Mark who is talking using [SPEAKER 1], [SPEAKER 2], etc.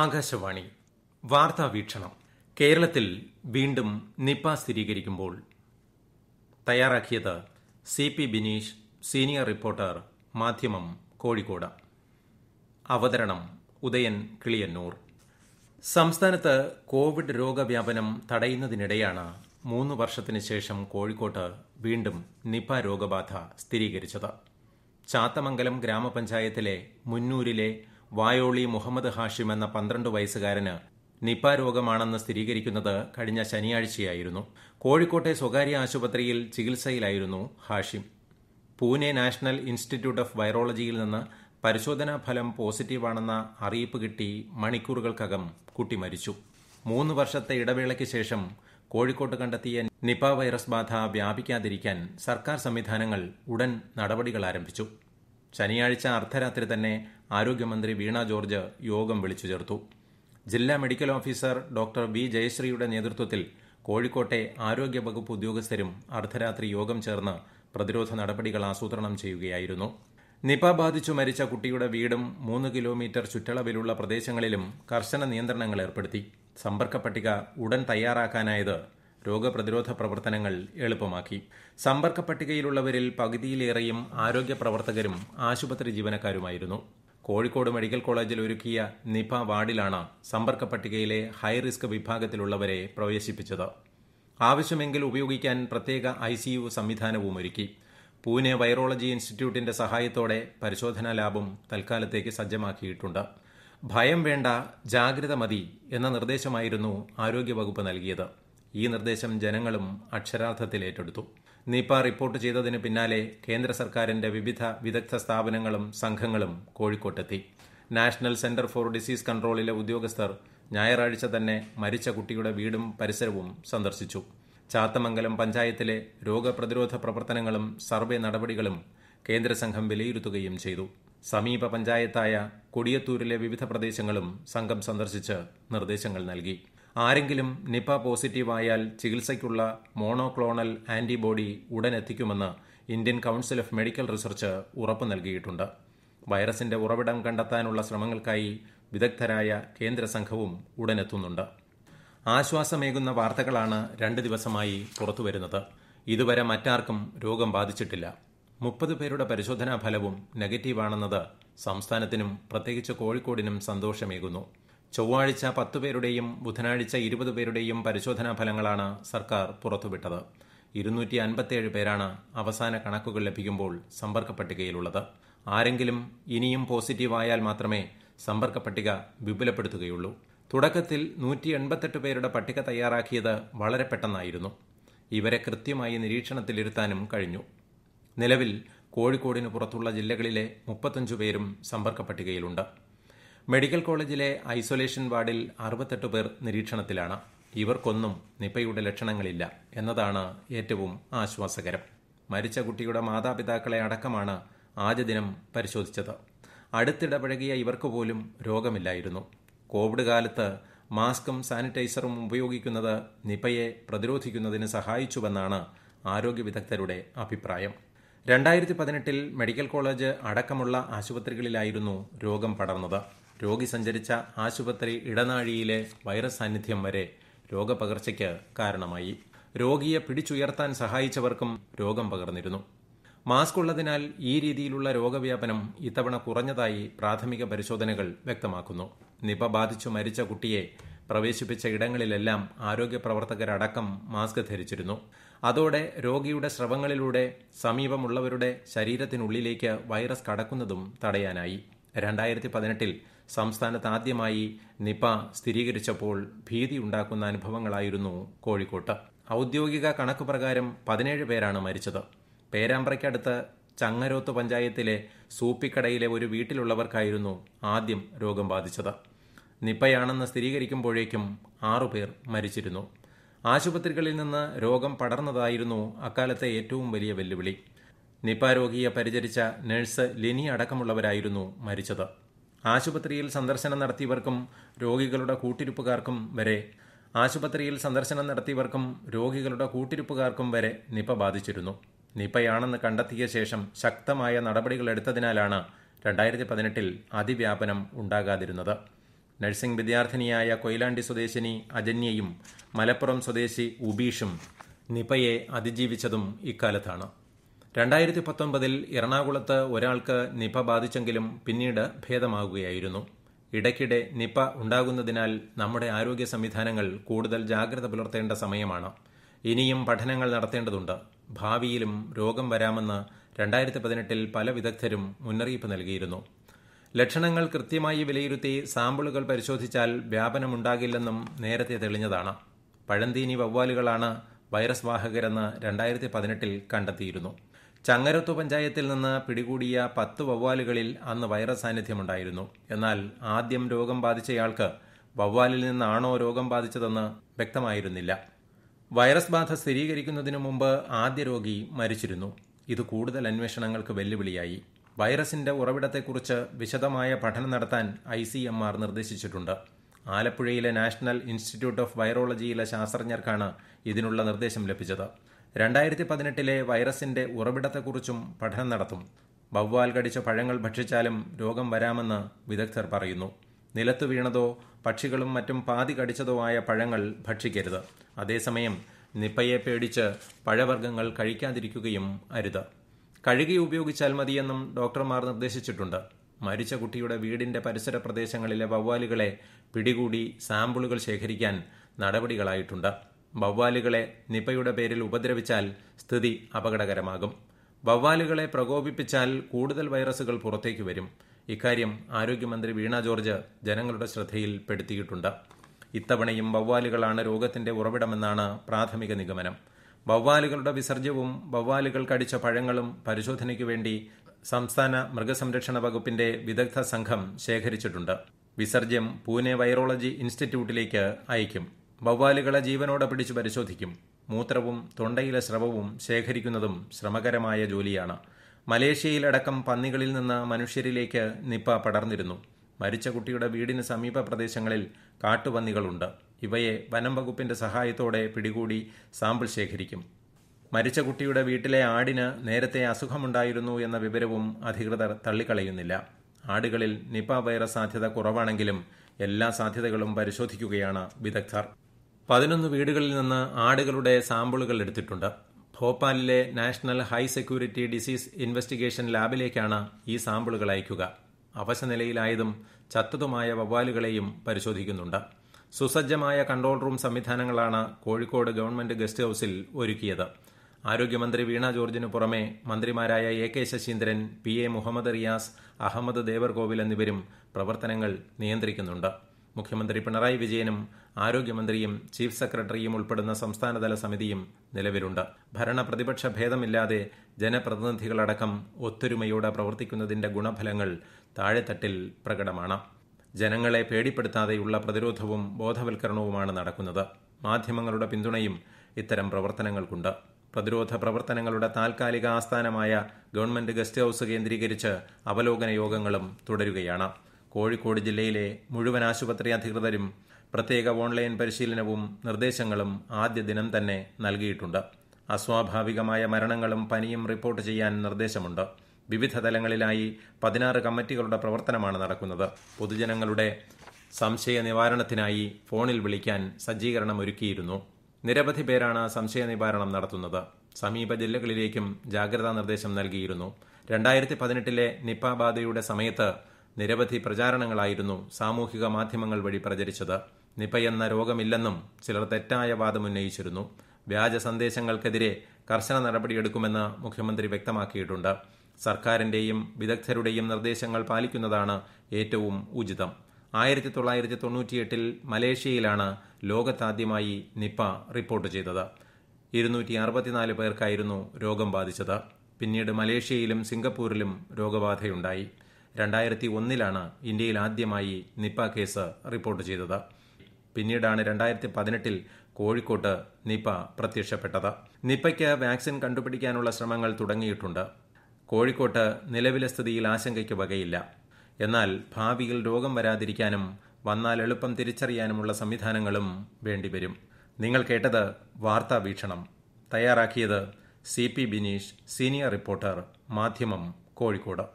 [SPEAKER 1] ആകാശവാണി വാർത്താ വീക്ഷണം കേരളത്തിൽ വീണ്ടും നിപ സ്ഥിരീകരിക്കുമ്പോൾ തയ്യാറാക്കിയത് C P Bineesh senior reporter Madhyamam Kozhikode അവതരണം ഉദയൻ കിളിയന്നൂർ സംസ്ഥാനത്ത് കോവിഡ് രോഗവ്യാപനം തടയുന്നതിനിടെയാണ് മൂന്ന് വർഷത്തിന് ശേഷം കോഴിക്കോട്ട് വീണ്ടും നിപ രോഗബാധ സ്ഥിരീകരിച്ചത് ചാത്തമംഗലം ഗ്രാമപഞ്ചായത്തിലെ മുന്നൂരിലെ വായോളി മുഹമ്മദ് ഹാഷിം എന്ന പന്ത്രണ്ട് വയസ്സുകാരന് നിപ രോഗമാണെന്ന് സ്ഥിരീകരിക്കുന്നത് കഴിഞ്ഞ ശനിയാഴ്ചയായിരുന്നു കോഴിക്കോട്ടെ സ്വകാര്യ ആശുപത്രിയിൽ ചികിത്സയിലായിരുന്നു Hashim Pune national institute of വൈറോളജിയിൽ നിന്ന് പരിശോധനാ ഫലം പോസിറ്റീവാണെന്ന അറിയിപ്പ് കിട്ടി മണിക്കൂറുകൾക്കകം കുട്ടി മരിച്ചു മൂന്ന് വർഷത്തെ ഇടവേളയ്ക്ക് ശേഷം കോഴിക്കോട്ട് കണ്ടെത്തിയ നിപ വൈറസ് ബാധ വ്യാപിക്കാതിരിക്കാൻ സർക്കാർ സംവിധാനങ്ങൾ ഉടൻ നടപടികൾ ആരംഭിച്ചു ശനിയാഴ്ച അർദ്ധരാത്രി തന്നെ ആരോഗ്യമന്ത്രി വീണ ജോർജ് യോഗം വിളിച്ചു ചേർത്തു ജില്ലാ മെഡിക്കൽ ഓഫീസർ ഡോക്ടർ വി ജയശ്രീയുടെ നേതൃത്വത്തിൽ കോഴിക്കോട്ടെ ആരോഗ്യ വകുപ്പ് ഉദ്യോഗസ്ഥരും അർദ്ധരാത്രി യോഗം ചേർന്ന് പ്രതിരോധ നടപടികൾ ആസൂത്രണം ചെയ്യുകയായിരുന്നു നിപ ബാധിച്ചു മരിച്ച കുട്ടിയുടെ വീടും മൂന്ന് കിലോമീറ്റർ ചുറ്റളവിലുള്ള പ്രദേശങ്ങളിലും കർശന നിയന്ത്രണങ്ങൾ ഏർപ്പെടുത്തി സമ്പർക്ക പട്ടിക ഉടൻ തയ്യാറാക്കാനായത് രോഗപ്രതിരോധ പ്രവർത്തനങ്ങൾ എളുപ്പമാക്കി സമ്പർക്ക പട്ടികയിലുള്ളവരിൽ പകുതിയിലേറെയും ആരോഗ്യ പ്രവർത്തകരും ആശുപത്രി ജീവനക്കാരുമായിരുന്നു കോഴിക്കോട് മെഡിക്കൽ കോളേജിൽ ഒരുക്കിയ നിപ വാർഡിലാണ് സമ്പർക്ക പട്ടികയിലെ ഹൈറിസ്ക് വിഭാഗത്തിലുള്ളവരെ പ്രവേശിപ്പിച്ചത് ആവശ്യമെങ്കിൽ ഉപയോഗിക്കാൻ പ്രത്യേക ഐ സംവിധാനവും ഒരുക്കി പൂനെ വൈറോളജി ഇൻസ്റ്റിറ്റ്യൂട്ടിന്റെ സഹായത്തോടെ പരിശോധനാ ലാബും തൽക്കാലത്തേക്ക് സജ്ജമാക്കിയിട്ടുണ്ട് ഭയം വേണ്ട ജാഗ്രത മതി എന്ന നിർദ്ദേശമായിരുന്നു ആരോഗ്യവകുപ്പ് നൽകിയത് ഈ നിർദ്ദേശം ജനങ്ങളും അക്ഷരാർത്ഥത്തിൽ ഏറ്റെടുത്തു നിപ റിപ്പോർട്ട് ചെയ്തതിന് പിന്നാലെ കേന്ദ്ര സർക്കാരിന്റെ വിവിധ വിദഗ്ധ സ്ഥാപനങ്ങളും സംഘങ്ങളും കോഴിക്കോട്ടെത്തി നാഷണൽ സെന്റർ ഫോർ ഡിസീസ് കൺട്രോളിലെ ഉദ്യോഗസ്ഥർ ഞായറാഴ്ച തന്നെ മരിച്ച കുട്ടിയുടെ വീടും പരിസരവും സന്ദർശിച്ചു ചാത്തമംഗലം പഞ്ചായത്തിലെ രോഗപ്രതിരോധ പ്രവർത്തനങ്ങളും സർവേ നടപടികളും കേന്ദ്ര സംഘം വിലയിരുത്തുകയും ചെയ്തു സമീപ പഞ്ചായത്തായ കൊടിയത്തൂരിലെ വിവിധ പ്രദേശങ്ങളും സംഘം സന്ദർശിച്ച് നിർദ്ദേശങ്ങൾ നൽകി ആരെങ്കിലും നിപ പോസിറ്റീവായാൽ ചികിത്സയ്ക്കുള്ള മോണോക്ലോണൽ ആന്റിബോഡി ഉടൻ എത്തിക്കുമെന്ന് Indian council of medical research ഉറപ്പ് നൽകിയിട്ടുണ്ട് വൈറസിന്റെ ഉറവിടം കണ്ടെത്താനുള്ള ശ്രമങ്ങൾക്കായി വിദഗ്ധരായ കേന്ദ്ര സംഘവും ഉടനെത്തുന്നുണ്ട് ആശ്വാസമേകുന്ന വാർത്തകളാണ് രണ്ട് ദിവസമായി പുറത്തുവരുന്നത് ഇതുവരെ മറ്റാർക്കും രോഗം ബാധിച്ചിട്ടില്ല മുപ്പത് പേരുടെ പരിശോധനാ ഫലവും നെഗറ്റീവാണെന്നത് സംസ്ഥാനത്തിനും പ്രത്യേകിച്ച് കോഴിക്കോടിനും സന്തോഷമേകുന്നു ചൊവ്വാഴ്ച പത്തു പേരുടെയും ബുധനാഴ്ച ഇരുപത് പേരുടെയും പരിശോധനാ ഫലങ്ങളാണ് സർക്കാർ പുറത്തുവിട്ടത് ഇരുന്നൂറ്റി അൻപത്തിയേഴ് പേരാണ് അവസാന കണക്കുകൾ ലഭിക്കുമ്പോൾ സമ്പർക്ക പട്ടികയിലുള്ളത് ആരെങ്കിലും ഇനിയും പോസിറ്റീവായാൽ മാത്രമേ സമ്പർക്ക പട്ടിക വിപുലപ്പെടുത്തുകയുള്ളൂ തുടക്കത്തിൽ നൂറ്റി എൺപത്തെട്ട് പേരുടെ പട്ടിക തയ്യാറാക്കിയത് വളരെ പെട്ടെന്നായിരുന്നു ഇവരെ കൃത്യമായി നിരീക്ഷണത്തിലിരുത്താനും കഴിഞ്ഞു നിലവിൽ കോഴിക്കോടിന് പുറത്തുള്ള ജില്ലകളിലെ മുപ്പത്തഞ്ചു പേരും സമ്പർക്ക പട്ടികയിലുണ്ട് മെഡിക്കൽ കോളേജിലെ ഐസൊലേഷൻ വാർഡിൽ അറുപത്തെട്ട് പേർ നിരീക്ഷണത്തിലാണ് ഇവർക്കൊന്നും നിപയുടെ ലക്ഷണങ്ങളില്ല എന്നതാണ് ഏറ്റവും ആശ്വാസകരം മരിച്ച കുട്ടിയുടെ മാതാപിതാക്കളെ അടക്കമാണ് ആദ്യ ദിനം പരിശോധിച്ചത് അടുത്തിടപഴകിയ ഇവർക്ക് പോലും രോഗമില്ലായിരുന്നു കോവിഡ് കാലത്ത് മാസ്കും സാനിറ്റൈസറും ഉപയോഗിക്കുന്നത് നിപയെ പ്രതിരോധിക്കുന്നതിന് സഹായിച്ചുവെന്നാണ് ആരോഗ്യ വിദഗ്ധരുടെ അഭിപ്രായം രണ്ടായിരത്തി പതിനെട്ടിൽ മെഡിക്കൽ കോളേജ് അടക്കമുള്ള ആശുപത്രികളിലായിരുന്നു രോഗം പടർന്നത് രോഗി സഞ്ചരിച്ച ആശുപത്രി ഇടനാഴിയിലെ വൈറസ് സാന്നിധ്യം വരെ രോഗപകർച്ചയ്ക്ക് കാരണമായി രോഗിയെ പിടിച്ചുയർത്താൻ സഹായിച്ചവർക്കും രോഗം പകർന്നിരുന്നു മാസ്ക് ഉള്ളതിനാൽ ഈ രീതിയിലുള്ള രോഗവ്യാപനം ഇത്തവണ കുറഞ്ഞതായി പ്രാഥമിക പരിശോധനകൾ വ്യക്തമാക്കുന്നു നിപ ബാധിച്ചു മരിച്ച കുട്ടിയെ പ്രവേശിപ്പിച്ച ഇടങ്ങളിലെല്ലാം ആരോഗ്യ പ്രവർത്തകരടക്കം മാസ്ക് ധരിച്ചിരുന്നു അതോടെ രോഗിയുടെ സ്രവങ്ങളിലൂടെ സമീപമുള്ളവരുടെ ശരീരത്തിനുള്ളിലേക്ക് വൈറസ് കടക്കുന്നതും തടയാനായി രണ്ടായിരത്തി പതിനെട്ടിൽ സംസ്ഥാനത്ത് ആദ്യമായി നിപ സ്ഥിരീകരിച്ചപ്പോൾ ഭീതി ഉണ്ടാക്കുന്ന അനുഭവങ്ങളായിരുന്നു കോഴിക്കോട്ട് ഔദ്യോഗിക കണക്ക് പ്രകാരം പതിനേഴ് പേരാണ് മരിച്ചത് പേരാമ്പ്രയ്ക്കടുത്ത് ചങ്ങരോത്ത് പഞ്ചായത്തിലെ സൂപ്പിക്കടയിലെ ഒരു വീട്ടിലുള്ളവർക്കായിരുന്നു ആദ്യം രോഗം ബാധിച്ചത് നിപ്പയാണെന്ന് സ്ഥിരീകരിക്കുമ്പോഴേക്കും ആറുപേർ മരിച്ചിരുന്നു ആശുപത്രികളിൽ നിന്ന് രോഗം പടർന്നതായിരുന്നു അക്കാലത്തെ ഏറ്റവും വലിയ വെല്ലുവിളി നിപ രോഗിയെ പരിചരിച്ച നഴ്സ് ലിനി അടക്കമുള്ളവരായിരുന്നു മരിച്ചത് ആശുപത്രിയിൽ സന്ദർശനം നടത്തിയവർക്കും രോഗികളുടെ കൂട്ടിരിപ്പുകാർക്കും വരെ ആശുപത്രിയിൽ സന്ദർശനം നടത്തിയവർക്കും രോഗികളുടെ കൂട്ടിരിപ്പുകാർക്കും വരെ നിപ ബാധിച്ചിരുന്നു നിപയാണെന്ന് കണ്ടെത്തിയ ശേഷം ശക്തമായ നടപടികൾ എടുത്തതിനാലാണ് രണ്ടായിരത്തി പതിനെട്ടിൽ അതിവ്യാപനം ഉണ്ടാകാതിരുന്നത് നഴ്സിംഗ് വിദ്യാർത്ഥിനിയായ കൊയിലാണ്ടി സ്വദേശിനി അജന്യയും മലപ്പുറം സ്വദേശി ഉബീഷും നിപയെ അതിജീവിച്ചതും ഇക്കാലത്താണ് രണ്ടായിരത്തി പത്തൊൻപതിൽ എറണാകുളത്ത് ഒരാൾക്ക് നിപ ബാധിച്ചെങ്കിലും പിന്നീട് ഭേദമാകുകയായിരുന്നു ഇടയ്ക്കിടെ നിപ ഉണ്ടാകുന്നതിനാൽ നമ്മുടെ ആരോഗ്യ സംവിധാനങ്ങൾ കൂടുതൽ ജാഗ്രത പുലർത്തേണ്ട സമയമാണ് ഇനിയും പഠനങ്ങൾ നടത്തേണ്ടതുണ്ട് ഭാവിയിലും രോഗം വരാമെന്ന് രണ്ടായിരത്തി പതിനെട്ടിൽ പല വിദഗ്ധരും മുന്നറിയിപ്പ് നൽകിയിരുന്നു ലക്ഷണങ്ങൾ കൃത്യമായി വിലയിരുത്തി സാമ്പിളുകൾ പരിശോധിച്ചാൽ വ്യാപനമുണ്ടാകില്ലെന്നും നേരത്തെ തെളിഞ്ഞതാണ് പഴന്തീനി വവ്വാലുകളാണ് വൈറസ് വാഹകരെന്ന് രണ്ടായിരത്തി പതിനെട്ടിൽ കണ്ടെത്തിയിരുന്നു ചങ്ങരത്തു പഞ്ചായത്തിൽ നിന്ന് പിടികൂടിയ പത്ത് വവ്വാലുകളിൽ അന്ന് വൈറസ് സാന്നിധ്യമുണ്ടായിരുന്നു എന്നാൽ ആദ്യം രോഗം ബാധിച്ചയാൾക്ക് വവ്വാലിൽ നിന്നാണോ രോഗം ബാധിച്ചതെന്ന് വ്യക്തമായിരുന്നില്ല വൈറസ് ബാധ സ്ഥിരീകരിക്കുന്നതിനു മുമ്പ് ആദ്യ രോഗി മരിച്ചിരുന്നു ഇത് കൂടുതൽ അന്വേഷണങ്ങൾക്ക് വെല്ലുവിളിയായി വൈറസിന്റെ ഉറവിടത്തെക്കുറിച്ച് വിശദമായ പഠനം നടത്താൻ ഐ സി എം ആർ നിർദ്ദേശിച്ചിട്ടുണ്ട് ആലപ്പുഴയിലെ നാഷണൽ ഇൻസ്റ്റിറ്റ്യൂട്ട് ഓഫ് വൈറോളജിയിലെ ശാസ്ത്രജ്ഞർക്കാണ് ഇതിനുള്ള നിർദ്ദേശം ലഭിച്ചത് രണ്ടായിരത്തി പതിനെട്ടിലെ വൈറസിന്റെ ഉറവിടത്തെക്കുറിച്ചും പഠനം നടത്തും വവ്വാൽ കടിച്ച പഴങ്ങൾ ഭക്ഷിച്ചാലും രോഗം വരാമെന്ന് വിദഗ്ധർ പറയുന്നു നിലത്തു വീണതോ പക്ഷികളും മറ്റും പാതി കടിച്ചതോ ആയ പഴങ്ങൾ ഭക്ഷിക്കരുത് അതേസമയം നിപ്പയെ പേടിച്ച് പഴവർഗ്ഗങ്ങൾ കഴിക്കാതിരിക്കുകയും അരുത് കഴുകി ഉപയോഗിച്ചാൽ മതിയെന്നും ഡോക്ടർമാർ നിർദ്ദേശിച്ചിട്ടുണ്ട് മരിച്ച കുട്ടിയുടെ വീടിന്റെ പരിസര പ്രദേശങ്ങളിലെ വവ്വാലുകളെ പിടികൂടി സാമ്പിളുകൾ ശേഖരിക്കാൻ നടപടികളായിട്ടുണ്ട് വവ്വാലുകളെ നിപയുടെ പേരിൽ ഉപദ്രവിച്ചാൽ സ്ഥിതി അപകടകരമാകും വവ്വാലുകളെ പ്രകോപിപ്പിച്ചാൽ കൂടുതൽ വൈറസുകൾ പുറത്തേക്ക് വരും ഇക്കാര്യം ആരോഗ്യമന്ത്രി വീണ ജോർജ് ജനങ്ങളുടെ ശ്രദ്ധയിൽപ്പെടുത്തിയിട്ടുണ്ട് ഇത്തവണയും വവ്വാലുകളാണ് രോഗത്തിന്റെ ഉറവിടമെന്നാണ് പ്രാഥമിക നിഗമനം വവ്വാലുകളുടെ വിസർജ്യവും വവ്വാലുകൾ കടിച്ച പഴങ്ങളും പരിശോധനയ്ക്കു വേണ്ടി സംസ്ഥാന മൃഗസംരക്ഷണ വകുപ്പിന്റെ വിദഗ്ധ സംഘം ശേഖരിച്ചിട്ടുണ്ട് വിസർജ്യം പൂനെ വൈറോളജി ഇൻസ്റ്റിറ്റ്യൂട്ടിലേക്ക് അയക്കും വവ്വാലുകളെ ജീവനോടെ പിടിച്ചു പരിശോധിക്കും മൂത്രവും തൊണ്ടയിലെ സ്രവവും ശേഖരിക്കുന്നതും ശ്രമകരമായ ജോലിയാണ് മലേഷ്യയിലടക്കം പന്നികളിൽ നിന്ന് മനുഷ്യരിലേക്ക് നിപ്പ പടർന്നിരുന്നു മരിച്ച കുട്ടിയുടെ വീടിന് സമീപ പ്രദേശങ്ങളിൽ കാട്ടുപന്നികളുണ്ട് ഇവയെ വനം വകുപ്പിന്റെ സഹായത്തോടെ പിടികൂടി സാമ്പിൾ ശേഖരിക്കും മരിച്ച കുട്ടിയുടെ വീട്ടിലെ ആടിന് നേരത്തെ അസുഖമുണ്ടായിരുന്നു എന്ന വിവരവും അധികൃതർ തള്ളിക്കളയുന്നില്ല ആടുകളിൽ നിപ വൈറസ് സാധ്യത കുറവാണെങ്കിലും എല്ലാ സാധ്യതകളും പരിശോധിക്കുകയാണ് വിദഗ്ധർ പതിനൊന്ന് വീടുകളിൽ നിന്ന് ആടുകളുടെ സാമ്പിളുകൾ എടുത്തിട്ടുണ്ട് ഭോപ്പാലിലെ national high security disease investigation ലാബിലേക്കാണ് ഈ സാമ്പിളുകൾ അയക്കുക നിലയിലായതും ചത്തതുമായ വവ്വാലുകളെയും പരിശോധിക്കുന്നുണ്ട് സുസജ്ജമായ കൺട്രോൾ റൂം സംവിധാനങ്ങളാണ് കോഴിക്കോട് ഗവൺമെന്റ് ഗസ്റ്റ് ഹൌസിൽ ഒരുക്കിയത് ആരോഗ്യമന്ത്രി വീണ ജോർജിനു പുറമെ മന്ത്രിമാരായ A K Saseendran P A Muhammad Riyas Ahammad Devarkovil എന്നിവരും പ്രവർത്തനങ്ങൾ നിയന്ത്രിക്കുന്നുണ്ട് മുഖ്യമന്ത്രി പിണറായി വിജയനും ആരോഗ്യമന്ത്രിയും ചീഫ് സെക്രട്ടറിയും ഉൾപ്പെടുന്ന സംസ്ഥാനതല സമിതിയും നിലവിലുണ്ട് ഭരണ പ്രതിപക്ഷ ഭേദമില്ലാതെ ജനപ്രതിനിധികളടക്കം ഒത്തൊരുമയോടെ പ്രവർത്തിക്കുന്നതിന്റെ ഗുണഫലങ്ങൾ താഴെത്തട്ടിൽ പ്രകടമാണ് ജനങ്ങളെ പേടിപ്പെടുത്താതെയുള്ള പ്രതിരോധവും ബോധവൽക്കരണവുമാണ് നടക്കുന്നത് മാധ്യമങ്ങളുടെ പിന്തുണയും ഇത്തരം പ്രവർത്തനങ്ങൾക്കുണ്ട് പ്രതിരോധ പ്രവർത്തനങ്ങളുടെ താൽക്കാലിക ആസ്ഥാനമായ ഗവൺമെന്റ് ഗസ്റ്റ് ഹൌസ് കേന്ദ്രീകരിച്ച് അവലോകന യോഗങ്ങളും തുടരുകയാണ് കോഴിക്കോട് ജില്ലയിലെ മുഴുവൻ ആശുപത്രി അധികൃതരും പ്രത്യേക ഓൺലൈൻ പരിശീലനവും നിർദ്ദേശങ്ങളും ആദ്യ ദിനം തന്നെ നൽകിയിട്ടുണ്ട് അസ്വാഭാവികമായ മരണങ്ങളും പനിയും റിപ്പോർട്ട് ചെയ്യാൻ നിർദ്ദേശമുണ്ട് വിവിധ തലങ്ങളിലായി പതിനാറ് കമ്മിറ്റികളുടെ പ്രവർത്തനമാണ് നടക്കുന്നത് പൊതുജനങ്ങളുടെ സംശയ നിവാരണത്തിനായി ഫോണിൽ വിളിക്കാൻ സജ്ജീകരണം ഒരുക്കിയിരുന്നു നിരവധി പേരാണ് സംശയ നിവാരണം നടത്തുന്നത് സമീപ ജില്ലകളിലേക്കും ജാഗ്രതാ നിർദ്ദേശം നൽകിയിരുന്നു രണ്ടായിരത്തി പതിനെട്ടിലെ നിപ്പ ബാധയുടെ സമയത്ത് നിരവധി പ്രചാരണങ്ങളായിരുന്നു സാമൂഹിക മാധ്യമങ്ങൾ വഴി പ്രചരിച്ചത് നിപയെന്ന രോഗമില്ലെന്നും ചിലർ തെറ്റായ ഉന്നയിച്ചിരുന്നു വ്യാജ സന്ദേശങ്ങൾക്കെതിരെ കർശന നടപടിയെടുക്കുമെന്ന് മുഖ്യമന്ത്രി വ്യക്തമാക്കിയിട്ടുണ്ട് സർക്കാരിന്റെയും വിദഗ്ധരുടെയും നിർദ്ദേശങ്ങൾ പാലിക്കുന്നതാണ് ഏറ്റവും ഉചിതം ആയിരത്തി തൊള്ളായിരത്തി തൊണ്ണൂറ്റിയെട്ടിൽ മലേഷ്യയിലാണ് ലോകത്താദ്യമായി നിപ്പ റിപ്പോർട്ട് ചെയ്തത് ഇരുന്നൂറ്റി അറുപത്തിനാല് പേർക്കായിരുന്നു രോഗം ബാധിച്ചത് പിന്നീട് മലേഷ്യയിലും സിംഗപ്പൂരിലും രോഗബാധയുണ്ടായി രണ്ടായിരത്തി ഒന്നിലാണ് ഇന്ത്യയിൽ ആദ്യമായി നിപ്പ കേസ് റിപ്പോർട്ട് ചെയ്തത് പിന്നീടാണ് രണ്ടായിരത്തി പതിനെട്ടിൽ കോഴിക്കോട്ട് നിപ്പ പ്രത്യക്ഷപ്പെട്ടത് നിപ്പയ്ക്ക് വാക്സിൻ കണ്ടുപിടിക്കാനുള്ള ശ്രമങ്ങൾ തുടങ്ങിയിട്ടുണ്ട് കോഴിക്കോട്ട് നിലവിലെ സ്ഥിതിയിൽ ആശങ്കയ്ക്ക് വകയില്ല എന്നാൽ ഭാവിയിൽ രോഗം വരാതിരിക്കാനും വന്നാൽ എളുപ്പം തിരിച്ചറിയാനുമുള്ള സംവിധാനങ്ങളും വേണ്ടിവരും നിങ്ങൾ കേട്ടത് വാർത്താ വീക്ഷണം തയ്യാറാക്കിയത് C P Bineesh senior reporter Madhyamam Kozhikode